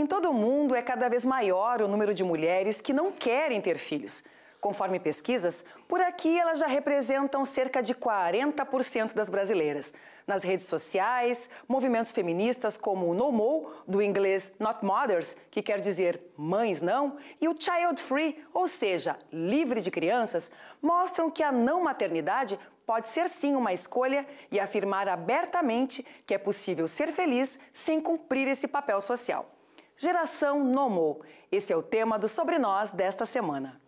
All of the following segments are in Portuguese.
Em todo o mundo é cada vez maior o número de mulheres que não querem ter filhos. Conforme pesquisas, por aqui elas já representam cerca de 40% das brasileiras. Nas redes sociais, movimentos feministas como o No do inglês Not Mothers, que quer dizer mães não, e o Child Free, ou seja, livre de crianças, mostram que a não maternidade pode ser sim uma escolha e afirmar abertamente que é possível ser feliz sem cumprir esse papel social. Geração Nomo. Esse é o tema do Sobre Nós desta semana.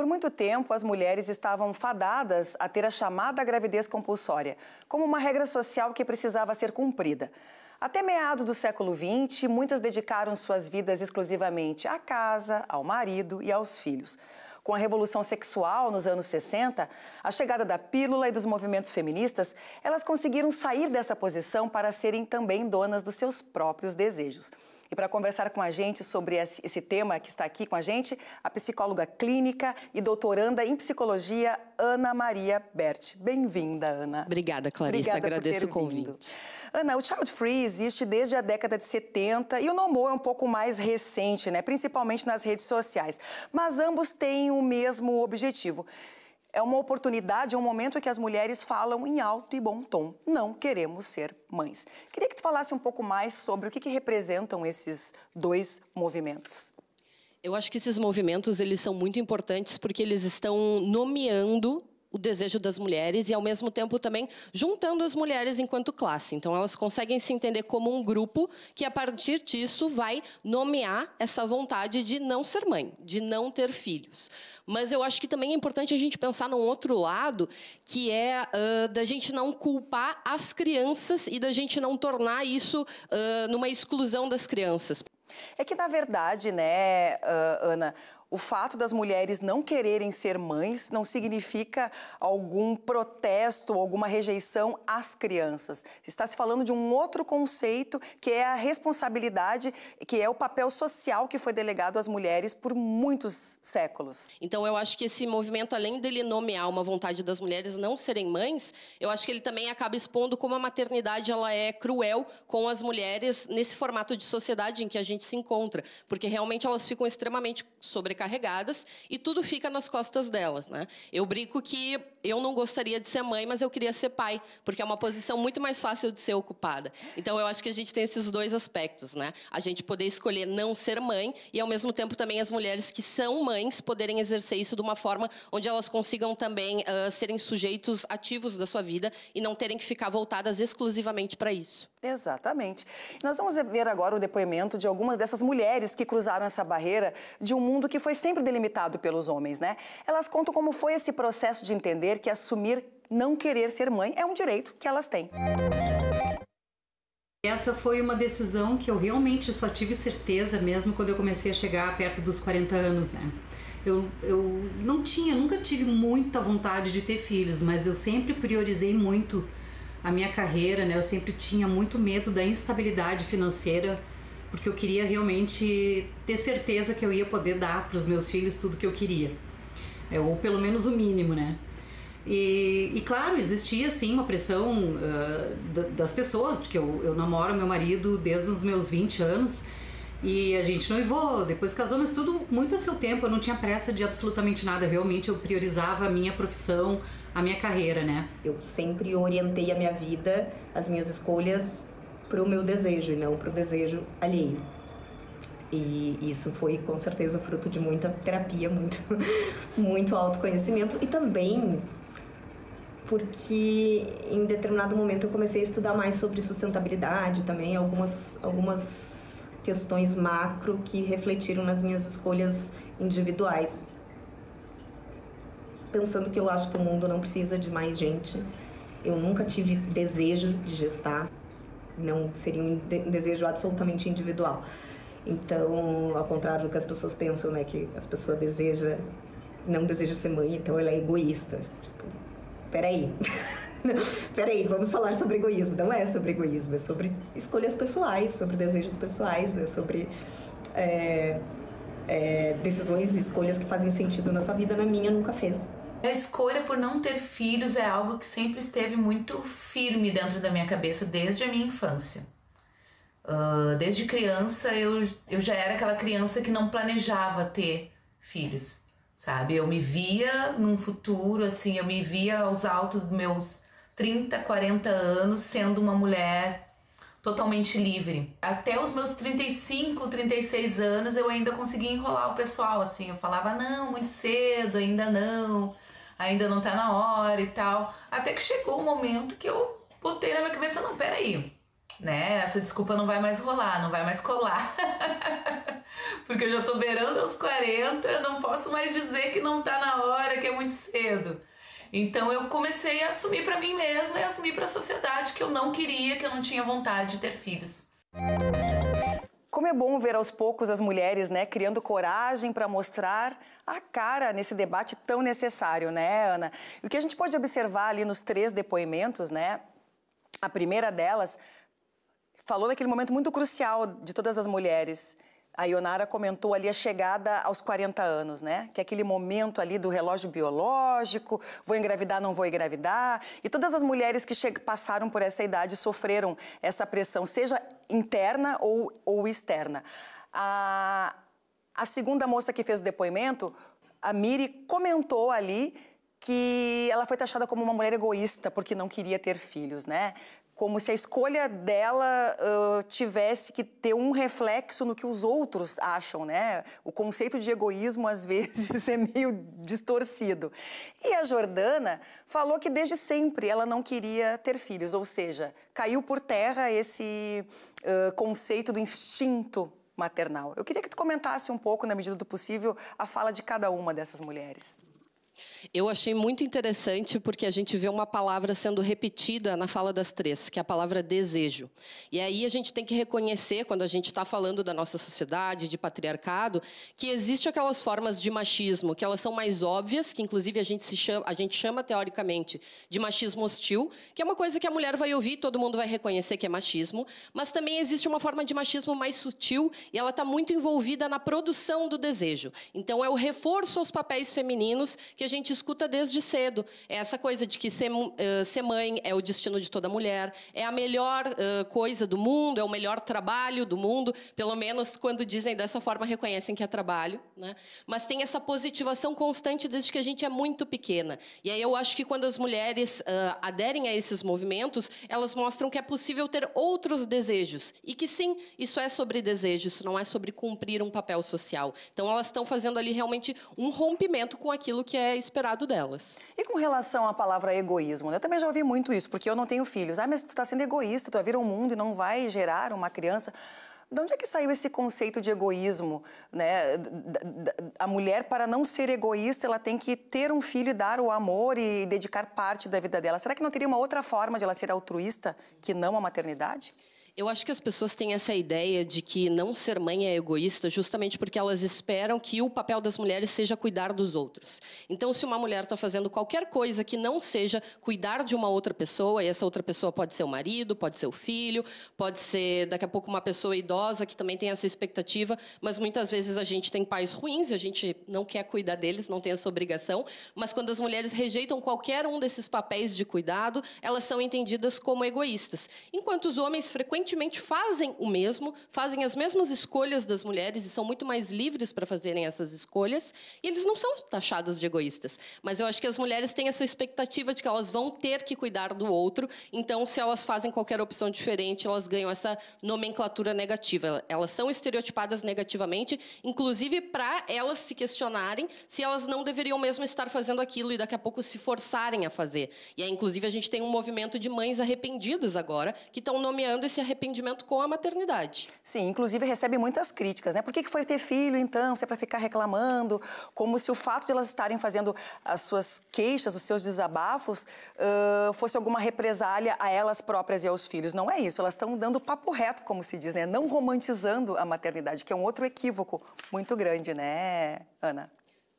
Por muito tempo, as mulheres estavam fadadas a ter a chamada gravidez compulsória, como uma regra social que precisava ser cumprida. Até meados do século XX, muitas dedicaram suas vidas exclusivamente à casa, ao marido e aos filhos. Com a revolução sexual nos anos 60, a chegada da pílula e dos movimentos feministas, elas conseguiram sair dessa posição para serem também donas dos seus próprios desejos. E para conversar com a gente sobre esse tema que está aqui com a gente, a psicóloga clínica e doutoranda em psicologia, Ana Maria Bert. Bem-vinda, Ana. Obrigada, Clarice. Obrigada Agradeço o convite. Vindo. Ana, o Child Free existe desde a década de 70 e o Nomô é um pouco mais recente, né? principalmente nas redes sociais. Mas ambos têm o mesmo objetivo: é uma oportunidade, é um momento em que as mulheres falam em alto e bom tom. Não queremos ser mães. Queria que tu falasse um pouco mais sobre o que, que representam esses dois movimentos. Eu acho que esses movimentos eles são muito importantes porque eles estão nomeando o desejo das mulheres e, ao mesmo tempo, também juntando as mulheres enquanto classe. Então, elas conseguem se entender como um grupo que, a partir disso, vai nomear essa vontade de não ser mãe, de não ter filhos. Mas eu acho que também é importante a gente pensar num outro lado, que é uh, da gente não culpar as crianças e da gente não tornar isso uh, numa exclusão das crianças. É que, na verdade, né, Ana, o fato das mulheres não quererem ser mães não significa algum protesto, alguma rejeição às crianças. Está se falando de um outro conceito que é a responsabilidade, que é o papel social que foi delegado às mulheres por muitos séculos. Então eu acho que esse movimento, além dele nomear uma vontade das mulheres não serem mães, eu acho que ele também acaba expondo como a maternidade ela é cruel com as mulheres nesse formato de sociedade em que a gente se encontra, porque realmente elas ficam extremamente sobrecarregadas sobrecarregadas e tudo fica nas costas delas, né? Eu brinco que eu não gostaria de ser mãe, mas eu queria ser pai, porque é uma posição muito mais fácil de ser ocupada. Então eu acho que a gente tem esses dois aspectos, né? A gente poder escolher não ser mãe e ao mesmo tempo também as mulheres que são mães poderem exercer isso de uma forma onde elas consigam também uh, serem sujeitos ativos da sua vida e não terem que ficar voltadas exclusivamente para isso. Exatamente. Nós vamos ver agora o depoimento de algumas dessas mulheres que cruzaram essa barreira de um mundo que foi sempre delimitado pelos homens, né? Elas contam como foi esse processo de entender que assumir não querer ser mãe é um direito que elas têm. Essa foi uma decisão que eu realmente só tive certeza mesmo quando eu comecei a chegar perto dos 40 anos, né? Eu, eu não tinha, nunca tive muita vontade de ter filhos, mas eu sempre priorizei muito a minha carreira, né? Eu sempre tinha muito medo da instabilidade financeira, porque eu queria realmente ter certeza que eu ia poder dar para os meus filhos tudo que eu queria, é, ou pelo menos o mínimo, né? E, e claro, existia sim uma pressão uh, das pessoas, porque eu, eu namoro meu marido desde os meus 20 anos e a gente noivou, depois casou, mas tudo muito a seu tempo. Eu não tinha pressa de absolutamente nada. Realmente eu priorizava a minha profissão, a minha carreira, né? Eu sempre orientei a minha vida, as minhas escolhas para o meu desejo e não para o desejo alheio. E isso foi com certeza fruto de muita terapia, muito, muito autoconhecimento e também porque em determinado momento eu comecei a estudar mais sobre sustentabilidade também, algumas, algumas questões macro que refletiram nas minhas escolhas individuais. Pensando que eu acho que o mundo não precisa de mais gente, eu nunca tive desejo de gestar, não seria um desejo absolutamente individual. Então, ao contrário do que as pessoas pensam, né, que as pessoas deseja não deseja ser mãe, então ela é egoísta. Tipo, peraí. Peraí, vamos falar sobre egoísmo. Não é sobre egoísmo, é sobre escolhas pessoais, sobre desejos pessoais, né? Sobre é, é, decisões e escolhas que fazem sentido na sua vida, na minha nunca fez. A escolha por não ter filhos é algo que sempre esteve muito firme dentro da minha cabeça desde a minha infância. Uh, desde criança eu, eu já era aquela criança que não planejava ter filhos, sabe? Eu me via num futuro, assim, eu me via aos altos dos meus 30, 40 anos sendo uma mulher totalmente livre. Até os meus 35, 36 anos eu ainda conseguia enrolar o pessoal, assim, eu falava não, muito cedo, ainda não, ainda não tá na hora e tal. Até que chegou o um momento que eu botei na minha cabeça, não, peraí, né, essa desculpa não vai mais rolar, não vai mais colar. Porque eu já tô beirando aos 40, não posso mais dizer que não tá na hora, que é muito cedo. Então eu comecei a assumir para mim mesma e assumir para a sociedade que eu não queria, que eu não tinha vontade de ter filhos. Como é bom ver aos poucos as mulheres, né, criando coragem para mostrar a cara nesse debate tão necessário, né, Ana? o que a gente pode observar ali nos três depoimentos, né? A primeira delas falou naquele momento muito crucial de todas as mulheres, a Ionara comentou ali a chegada aos 40 anos, né? Que é aquele momento ali do relógio biológico, vou engravidar, não vou engravidar. E todas as mulheres que passaram por essa idade sofreram essa pressão, seja interna ou, ou externa. A, a segunda moça que fez o depoimento, a Miri, comentou ali que ela foi taxada como uma mulher egoísta porque não queria ter filhos, né? como se a escolha dela uh, tivesse que ter um reflexo no que os outros acham, né? O conceito de egoísmo às vezes é meio distorcido. E a Jordana falou que desde sempre ela não queria ter filhos, ou seja, caiu por terra esse uh, conceito do instinto maternal. Eu queria que tu comentasse um pouco, na medida do possível, a fala de cada uma dessas mulheres. Eu achei muito interessante porque a gente vê uma palavra sendo repetida na fala das três, que é a palavra desejo. E aí a gente tem que reconhecer, quando a gente está falando da nossa sociedade, de patriarcado, que existem aquelas formas de machismo, que elas são mais óbvias, que inclusive a gente, se chama, a gente chama teoricamente de machismo hostil, que é uma coisa que a mulher vai ouvir, todo mundo vai reconhecer que é machismo, mas também existe uma forma de machismo mais sutil e ela está muito envolvida na produção do desejo. Então é o reforço aos papéis femininos que a gente gente escuta desde cedo. É essa coisa de que ser, uh, ser mãe é o destino de toda mulher, é a melhor uh, coisa do mundo, é o melhor trabalho do mundo. Pelo menos quando dizem dessa forma, reconhecem que é trabalho. Né? Mas tem essa positivação constante desde que a gente é muito pequena. E aí eu acho que quando as mulheres uh, aderem a esses movimentos, elas mostram que é possível ter outros desejos. E que sim, isso é sobre desejo, isso não é sobre cumprir um papel social. Então elas estão fazendo ali realmente um rompimento com aquilo que é esperado esperado delas. E com relação à palavra egoísmo, né? eu também já ouvi muito isso, porque eu não tenho filhos. Ah, mas tu está sendo egoísta, tu vai vir ao mundo e não vai gerar uma criança. De onde é que saiu esse conceito de egoísmo? Né? A mulher, para não ser egoísta, ela tem que ter um filho e dar o amor e dedicar parte da vida dela. Será que não teria uma outra forma de ela ser altruísta que não a maternidade? Eu acho que as pessoas têm essa ideia de que não ser mãe é egoísta, justamente porque elas esperam que o papel das mulheres seja cuidar dos outros. Então, se uma mulher está fazendo qualquer coisa que não seja cuidar de uma outra pessoa, e essa outra pessoa pode ser o marido, pode ser o filho, pode ser daqui a pouco uma pessoa idosa que também tem essa expectativa, mas muitas vezes a gente tem pais ruins, a gente não quer cuidar deles, não tem essa obrigação. Mas quando as mulheres rejeitam qualquer um desses papéis de cuidado, elas são entendidas como egoístas. Enquanto os homens frequentemente frequentemente fazem o mesmo, fazem as mesmas escolhas das mulheres e são muito mais livres para fazerem essas escolhas, e eles não são taxados de egoístas. Mas eu acho que as mulheres têm essa expectativa de que elas vão ter que cuidar do outro, então se elas fazem qualquer opção diferente, elas ganham essa nomenclatura negativa. Elas são estereotipadas negativamente, inclusive para elas se questionarem se elas não deveriam mesmo estar fazendo aquilo e daqui a pouco se forçarem a fazer. E aí, inclusive, a gente tem um movimento de mães arrependidas agora que estão nomeando esse arrependimento com a maternidade. Sim, inclusive recebe muitas críticas, né? Por que, que foi ter filho, então? Se é para ficar reclamando? Como se o fato de elas estarem fazendo as suas queixas, os seus desabafos, uh, fosse alguma represália a elas próprias e aos filhos. Não é isso, elas estão dando papo reto, como se diz, né? Não romantizando a maternidade, que é um outro equívoco muito grande, né, Ana?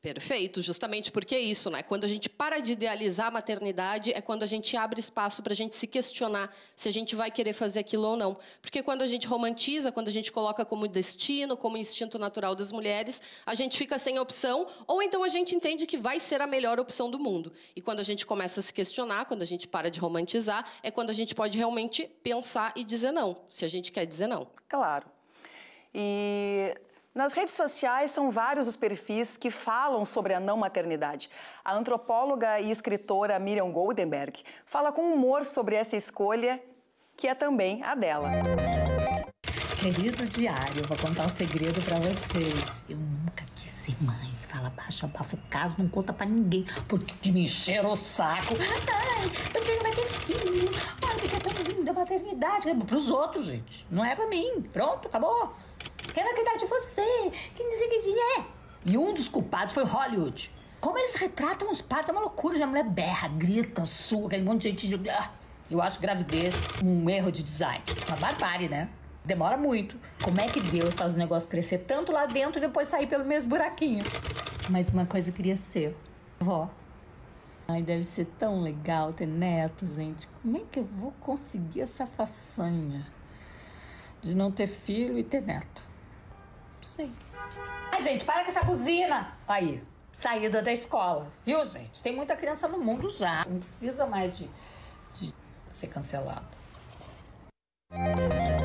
Perfeito, justamente porque é isso, né? Quando a gente para de idealizar a maternidade, é quando a gente abre espaço para a gente se questionar se a gente vai querer fazer aquilo ou não. Porque quando a gente romantiza, quando a gente coloca como destino, como instinto natural das mulheres, a gente fica sem opção, ou então a gente entende que vai ser a melhor opção do mundo. E quando a gente começa a se questionar, quando a gente para de romantizar, é quando a gente pode realmente pensar e dizer não, se a gente quer dizer não. Claro. E nas redes sociais são vários os perfis que falam sobre a não maternidade. A antropóloga e escritora Miriam Goldenberg fala com humor sobre essa escolha, que é também a dela. Querido diário, vou contar um segredo para vocês. Eu nunca quis ser mãe. Fala baixo, abafa o caso, não conta para ninguém, porque me encheram o saco. Ai, ah, eu tenho mais filho. Ai, porque é tão linda a maternidade. É pros outros, gente. Não é pra mim. Pronto, acabou. Quem é vai cuidar de você? Que não sei o que é. E um dos culpados foi Hollywood. Como eles retratam os partos é uma loucura. A mulher berra, grita, sua, aquele monte de gente. Ah, eu acho gravidez um erro de design. Uma barbárie, né? Demora muito. Como é que Deus faz o negócio crescer tanto lá dentro e depois sair pelo mesmo buraquinho? Mas uma coisa eu queria ser vó. Ai, deve ser tão legal ter neto, gente. Como é que eu vou conseguir essa façanha de não ter filho e ter neto? Não sei. Ai, gente, para com essa buzina. Aí, saída da escola. Viu, gente? Tem muita criança no mundo já. Não precisa mais de, de ser cancelada.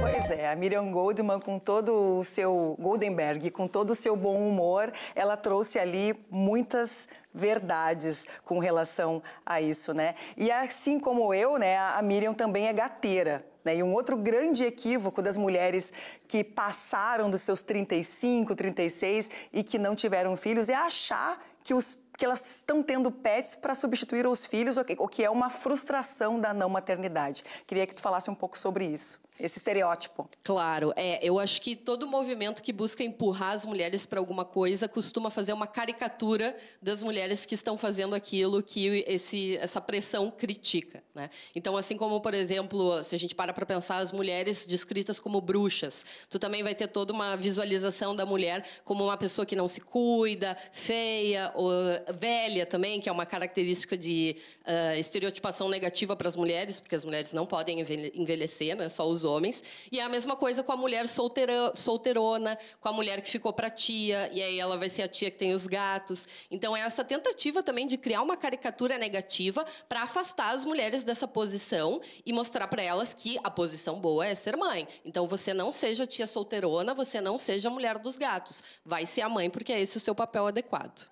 Pois é, a Miriam Goldman, com todo o seu. Goldenberg, com todo o seu bom humor, ela trouxe ali muitas verdades com relação a isso, né? E assim como eu, né, a Miriam também é gateira. Né? E um outro grande equívoco das mulheres que passaram dos seus 35, 36 e que não tiveram filhos é achar que os que elas estão tendo pets para substituir os filhos, o que é uma frustração da não maternidade. Queria que tu falasse um pouco sobre isso esse estereótipo. Claro, é. Eu acho que todo movimento que busca empurrar as mulheres para alguma coisa costuma fazer uma caricatura das mulheres que estão fazendo aquilo que esse, essa pressão critica. Né? Então, assim como, por exemplo, se a gente para para pensar as mulheres descritas como bruxas, tu também vai ter toda uma visualização da mulher como uma pessoa que não se cuida, feia, ou velha também, que é uma característica de uh, estereotipação negativa para as mulheres, porque as mulheres não podem envelhecer, né? só os homens. E é a mesma coisa com a mulher solteira, solteirona, com a mulher que ficou para tia, e aí ela vai ser a tia que tem os gatos. Então é essa tentativa também de criar uma caricatura negativa para afastar as mulheres dessa posição e mostrar para elas que a posição boa é ser mãe. Então você não seja tia solteirona, você não seja a mulher dos gatos. Vai ser a mãe porque é esse o seu papel adequado.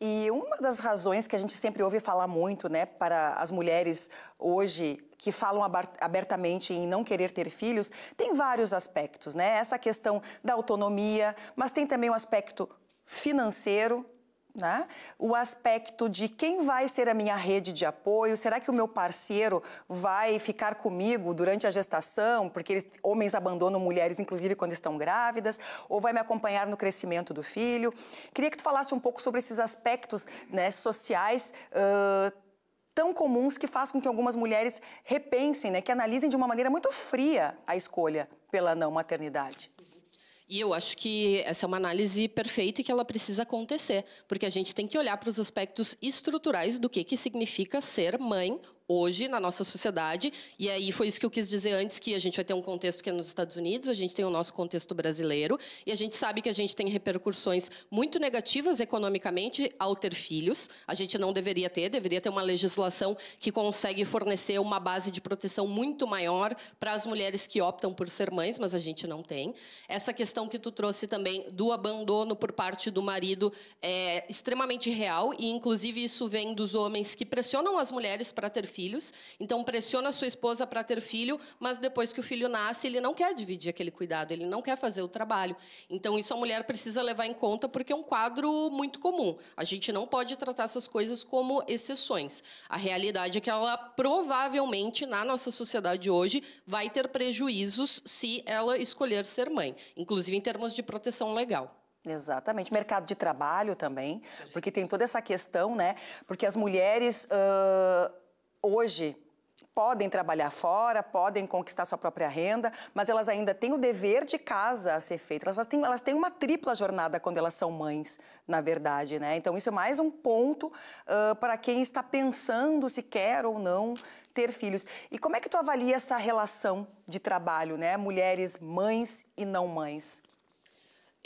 E uma das razões que a gente sempre ouve falar muito, né, para as mulheres hoje que falam abertamente em não querer ter filhos, tem vários aspectos, né? Essa questão da autonomia, mas tem também o um aspecto financeiro, né? O aspecto de quem vai ser a minha rede de apoio, será que o meu parceiro vai ficar comigo durante a gestação, porque eles, homens abandonam mulheres, inclusive quando estão grávidas, ou vai me acompanhar no crescimento do filho? Queria que tu falasse um pouco sobre esses aspectos né, sociais uh, tão comuns que faz com que algumas mulheres repensem, né, que analisem de uma maneira muito fria a escolha pela não maternidade. E eu acho que essa é uma análise perfeita e que ela precisa acontecer, porque a gente tem que olhar para os aspectos estruturais do que, que significa ser mãe hoje na nossa sociedade. E aí foi isso que eu quis dizer antes, que a gente vai ter um contexto que é nos Estados Unidos, a gente tem o nosso contexto brasileiro, e a gente sabe que a gente tem repercussões muito negativas economicamente ao ter filhos. A gente não deveria ter, deveria ter uma legislação que consegue fornecer uma base de proteção muito maior para as mulheres que optam por ser mães, mas a gente não tem. Essa questão que tu trouxe também do abandono por parte do marido é extremamente real, e inclusive isso vem dos homens que pressionam as mulheres para ter filhos, então pressiona a sua esposa para ter filho, mas depois que o filho nasce, ele não quer dividir aquele cuidado, ele não quer fazer o trabalho. Então isso a mulher precisa levar em conta porque é um quadro muito comum. A gente não pode tratar essas coisas como exceções. A realidade é que ela provavelmente na nossa sociedade hoje vai ter prejuízos se ela escolher ser mãe, inclusive em termos de proteção legal. Exatamente. Mercado de trabalho também, porque tem toda essa questão, né? Porque as mulheres. Uh hoje podem trabalhar fora, podem conquistar sua própria renda, mas elas ainda têm o dever de casa a ser feito. Elas têm, elas têm uma tripla jornada quando elas são mães, na verdade, né? Então isso é mais um ponto uh, para quem está pensando se quer ou não ter filhos. E como é que tu avalia essa relação de trabalho, né? Mulheres mães e não mães?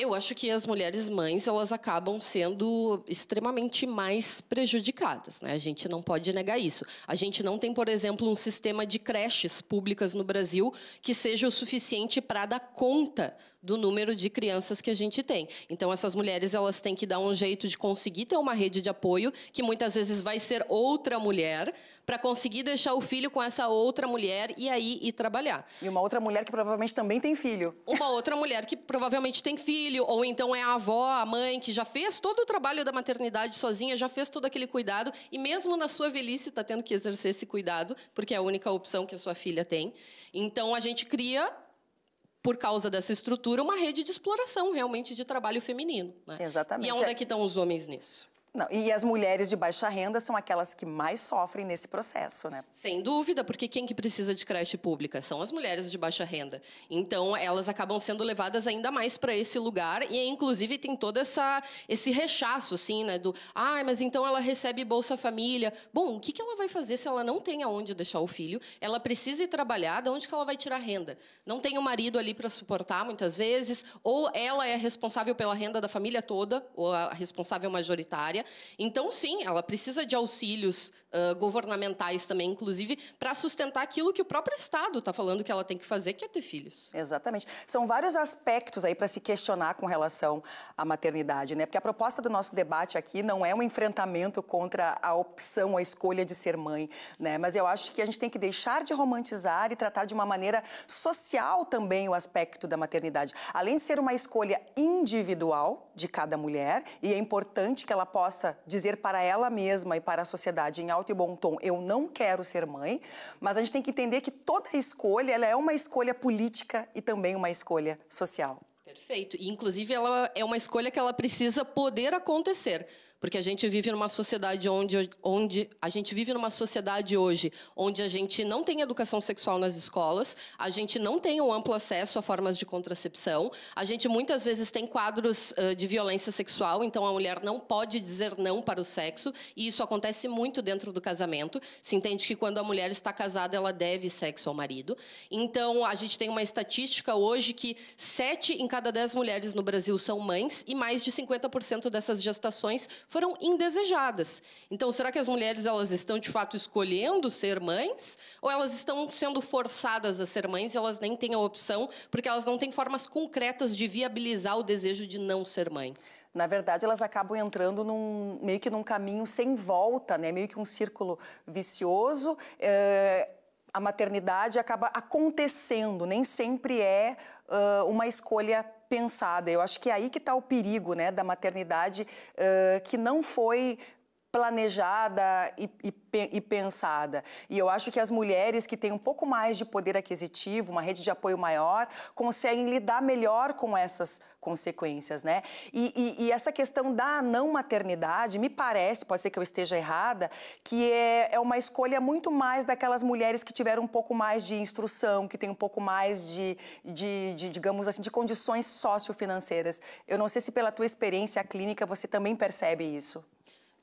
Eu acho que as mulheres mães elas acabam sendo extremamente mais prejudicadas, né? A gente não pode negar isso. A gente não tem, por exemplo, um sistema de creches públicas no Brasil que seja o suficiente para dar conta do número de crianças que a gente tem. Então essas mulheres elas têm que dar um jeito de conseguir ter uma rede de apoio que muitas vezes vai ser outra mulher para conseguir deixar o filho com essa outra mulher e aí ir trabalhar. E uma outra mulher que provavelmente também tem filho. Uma outra mulher que provavelmente tem filho ou então é a avó, a mãe que já fez todo o trabalho da maternidade sozinha, já fez todo aquele cuidado e mesmo na sua velhice está tendo que exercer esse cuidado porque é a única opção que a sua filha tem. Então a gente cria por causa dessa estrutura, uma rede de exploração realmente de trabalho feminino. Né? Exatamente. E onde é que estão os homens nisso? Não, e as mulheres de baixa renda são aquelas que mais sofrem nesse processo, né? Sem dúvida, porque quem que precisa de creche pública são as mulheres de baixa renda. Então, elas acabam sendo levadas ainda mais para esse lugar e inclusive tem toda essa esse rechaço assim, né, do, ah, mas então ela recebe Bolsa Família. Bom, o que que ela vai fazer se ela não tem aonde deixar o filho? Ela precisa ir trabalhar, de onde que ela vai tirar renda? Não tem o um marido ali para suportar muitas vezes, ou ela é responsável pela renda da família toda, ou a responsável majoritária então, sim, ela precisa de auxílios uh, governamentais também, inclusive, para sustentar aquilo que o próprio Estado está falando que ela tem que fazer, que é ter filhos. Exatamente. São vários aspectos aí para se questionar com relação à maternidade, né? Porque a proposta do nosso debate aqui não é um enfrentamento contra a opção, a escolha de ser mãe, né? Mas eu acho que a gente tem que deixar de romantizar e tratar de uma maneira social também o aspecto da maternidade. Além de ser uma escolha individual de cada mulher, e é importante que ela possa possa dizer para ela mesma e para a sociedade em alto e bom tom, eu não quero ser mãe, mas a gente tem que entender que toda escolha, ela é uma escolha política e também uma escolha social. Perfeito. E, inclusive, ela é uma escolha que ela precisa poder acontecer. Porque a gente vive numa sociedade onde, onde a gente vive numa sociedade hoje onde a gente não tem educação sexual nas escolas, a gente não tem um amplo acesso a formas de contracepção, a gente muitas vezes tem quadros uh, de violência sexual, então a mulher não pode dizer não para o sexo, e isso acontece muito dentro do casamento. Se entende que quando a mulher está casada, ela deve sexo ao marido. Então a gente tem uma estatística hoje que sete em cada dez mulheres no Brasil são mães e mais de 50% dessas gestações foram indesejadas. Então, será que as mulheres elas estão de fato escolhendo ser mães ou elas estão sendo forçadas a ser mães e elas nem têm a opção porque elas não têm formas concretas de viabilizar o desejo de não ser mãe? na verdade, elas acabam entrando num meio que num caminho sem volta, né? Meio que um círculo vicioso. É a maternidade acaba acontecendo, nem sempre é uh, uma escolha pensada. Eu acho que é aí que está o perigo né, da maternidade, uh, que não foi planejada e, e, e, pensada. E eu acho que as mulheres que têm um pouco mais de poder aquisitivo, uma rede de apoio maior, conseguem lidar melhor com essas consequências, né? E, e essa questão da não maternidade, me parece, pode ser que eu esteja errada, que é, é, uma escolha muito mais daquelas mulheres que tiveram um pouco mais de instrução, que têm um pouco mais de, de, de digamos assim, de condições sociofinanceiras. Eu não sei se pela tua experiência clínica você também percebe isso.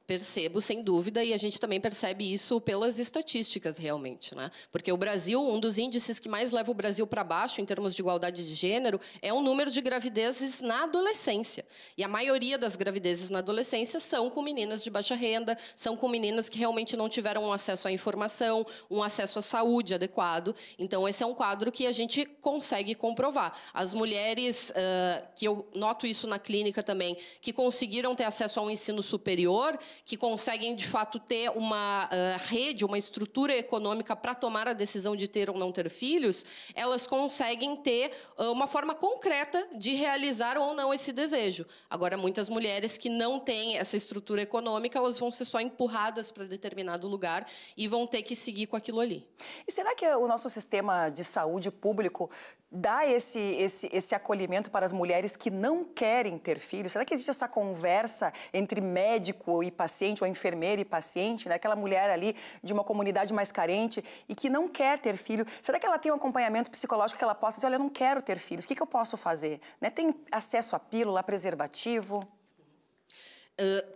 Percebo, sem dúvida, e a gente também percebe isso pelas estatísticas, realmente. Né? Porque o Brasil, um dos índices que mais leva o Brasil para baixo em termos de igualdade de gênero, é o número de gravidezes na adolescência. E a maioria das gravidezes na adolescência são com meninas de baixa renda, são com meninas que realmente não tiveram um acesso à informação, um acesso à saúde adequado. Então, esse é um quadro que a gente consegue comprovar. As mulheres, uh, que eu noto isso na clínica também, que conseguiram ter acesso a um ensino superior, que conseguem, de fato, ter uma uh, rede, uma estrutura econômica para tomar a decisão de ter ou não ter filhos, elas conseguem ter uh, uma forma concreta de realizar ou não esse desejo. Agora, muitas mulheres que não têm essa estrutura econômica, elas vão ser só empurradas para determinado lugar e vão ter que seguir com aquilo ali. E será que o nosso sistema de saúde público dá esse, esse, esse acolhimento para as mulheres que não querem ter filhos? Será que existe essa conversa entre médico e paciente? paciente, ou enfermeira e paciente, né? aquela mulher ali de uma comunidade mais carente e que não quer ter filho, será que ela tem um acompanhamento psicológico que ela possa dizer, olha, eu não quero ter filhos, o que, que eu posso fazer? Né? Tem acesso a pílula, preservativo?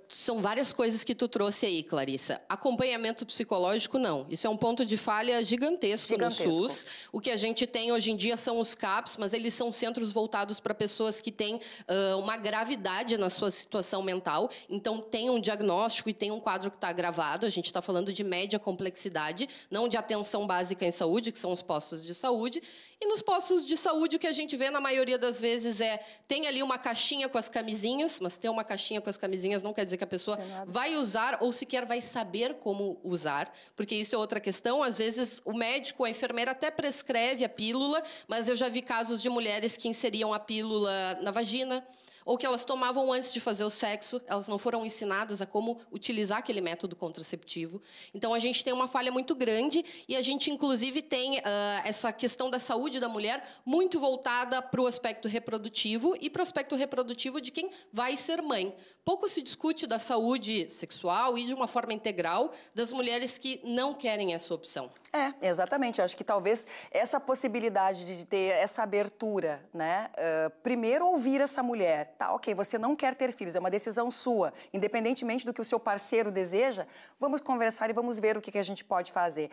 são várias coisas que tu trouxe aí, Clarissa. Acompanhamento psicológico, não. Isso é um ponto de falha gigantesco, gigantesco, no SUS. O que a gente tem hoje em dia são os CAPs, mas eles são centros voltados para pessoas que têm uh, uma gravidade na sua situação mental. Então, tem um diagnóstico e tem um quadro que está gravado. A gente está falando de média complexidade, não de atenção básica em saúde, que são os postos de saúde. E nos postos de saúde, o que a gente vê na maioria das vezes é tem ali uma caixinha com as camisinhas, mas tem uma caixinha com as camisinhas não quer dizer que a pessoa vai usar ou sequer vai saber como usar, porque isso é outra questão. Às vezes o médico, a enfermeira até prescreve a pílula, mas eu já vi casos de mulheres que inseriam a pílula na vagina ou que elas tomavam antes de fazer o sexo, elas não foram ensinadas a como utilizar aquele método contraceptivo. Então, a gente tem uma falha muito grande e a gente, inclusive, tem uh, essa questão da saúde da mulher muito voltada para o aspecto reprodutivo e para o aspecto reprodutivo de quem vai ser mãe. Pouco se discute da saúde sexual e de uma forma integral das mulheres que não querem essa opção. É, exatamente. acho que talvez essa possibilidade de ter essa abertura, né? Uh, primeiro ouvir essa mulher tá, ok, você não quer ter filhos, é uma decisão sua, independentemente do que o seu parceiro deseja, vamos conversar e vamos ver o que, que a gente pode fazer.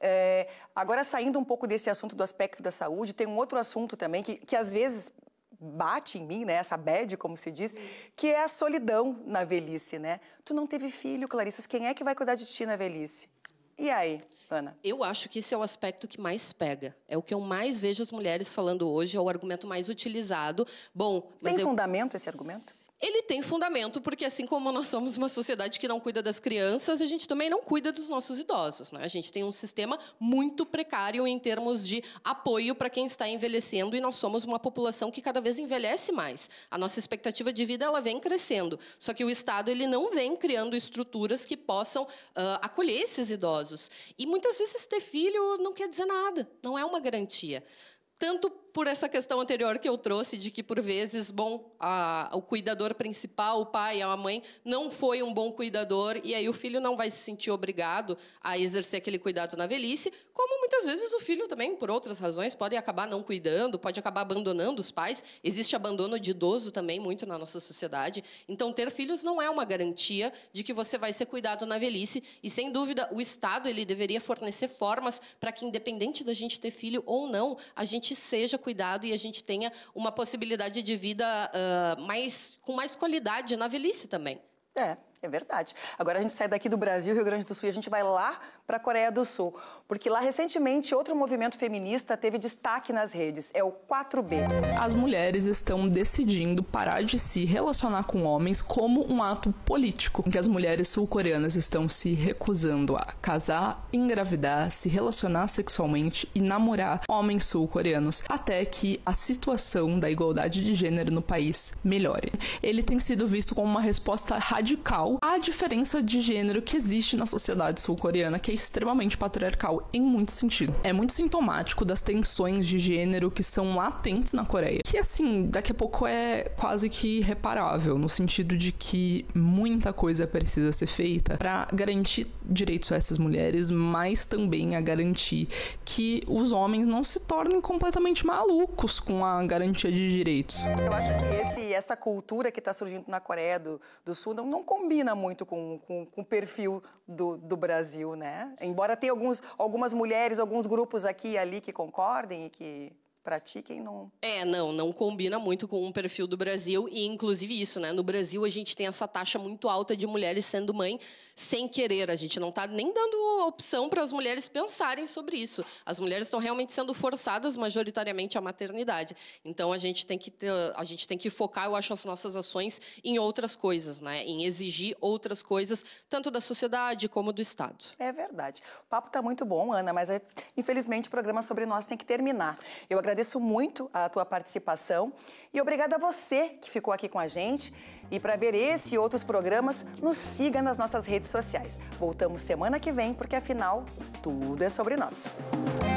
É, agora, saindo um pouco desse assunto do aspecto da saúde, tem um outro assunto também que, que às vezes bate em mim, né, essa bad, como se diz, que é a solidão na velhice, né? Tu não teve filho, Clarissa, quem é que vai cuidar de ti na velhice? E aí? Ana. Eu acho que esse é o aspecto que mais pega. É o que eu mais vejo as mulheres falando hoje, é o argumento mais utilizado. Bom, Tem eu... fundamento esse argumento? ele tem fundamento, porque assim como nós somos uma sociedade que não cuida das crianças, a gente também não cuida dos nossos idosos. Né? A gente tem um sistema muito precário em termos de apoio para quem está envelhecendo e nós somos uma população que cada vez envelhece mais. A nossa expectativa de vida ela vem crescendo, só que o Estado ele não vem criando estruturas que possam uh, acolher esses idosos. E muitas vezes ter filho não quer dizer nada, não é uma garantia. Tanto por essa questão anterior que eu trouxe de que por vezes, bom, a, o cuidador principal, o pai, a mãe, não foi um bom cuidador e aí o filho não vai se sentir obrigado a exercer aquele cuidado na velhice, como muitas vezes o filho também, por outras razões, pode acabar não cuidando, pode acabar abandonando os pais. Existe abandono de idoso também muito na nossa sociedade. Então, ter filhos não é uma garantia de que você vai ser cuidado na velhice e sem dúvida o Estado ele deveria fornecer formas para que independente da gente ter filho ou não, a gente seja cuidado e a gente tenha uma possibilidade de vida uh, mais, com mais qualidade na velhice também. É, é verdade. Agora a gente sai daqui do Brasil, Rio Grande do Sul, e a gente vai lá para a Coreia do Sul. Porque lá recentemente outro movimento feminista teve destaque nas redes. É o 4B. As mulheres estão decidindo parar de se relacionar com homens como um ato político, em que as mulheres sul-coreanas estão se recusando a casar, engravidar, se relacionar sexualmente e namorar homens sul-coreanos, até que a situação da igualdade de gênero no país melhore. Ele tem sido visto como uma resposta radical a diferença de gênero que existe na sociedade sul-coreana, que é extremamente patriarcal em muito sentido. É muito sintomático das tensões de gênero que são latentes na Coreia, que assim, daqui a pouco é quase que reparável, no sentido de que muita coisa precisa ser feita para garantir direitos a essas mulheres, mas também a garantir que os homens não se tornem completamente malucos com a garantia de direitos. Eu acho que esse, essa cultura que está surgindo na Coreia do, do Sul não, não combina combina muito com, com, com o perfil do, do, Brasil, né? Embora tenha alguns, algumas mulheres, alguns grupos aqui e ali que concordem e que pratiquem não. É, não, não combina muito com o perfil do Brasil e inclusive isso, né? No Brasil a gente tem essa taxa muito alta de mulheres sendo mãe sem querer. A gente não está nem dando opção para as mulheres pensarem sobre isso. As mulheres estão realmente sendo forçadas majoritariamente à maternidade. Então a gente tem que ter, a gente tem que focar, eu acho, as nossas ações em outras coisas, né? Em exigir outras coisas tanto da sociedade como do Estado. É verdade. O papo está muito bom, Ana, mas é, infelizmente o programa sobre nós tem que terminar. Eu agradeço agradeço muito a tua participação e obrigada a você que ficou aqui com a gente. E para ver esse e outros programas, nos siga nas nossas redes sociais. Voltamos semana que vem, porque afinal, tudo é sobre nós. Música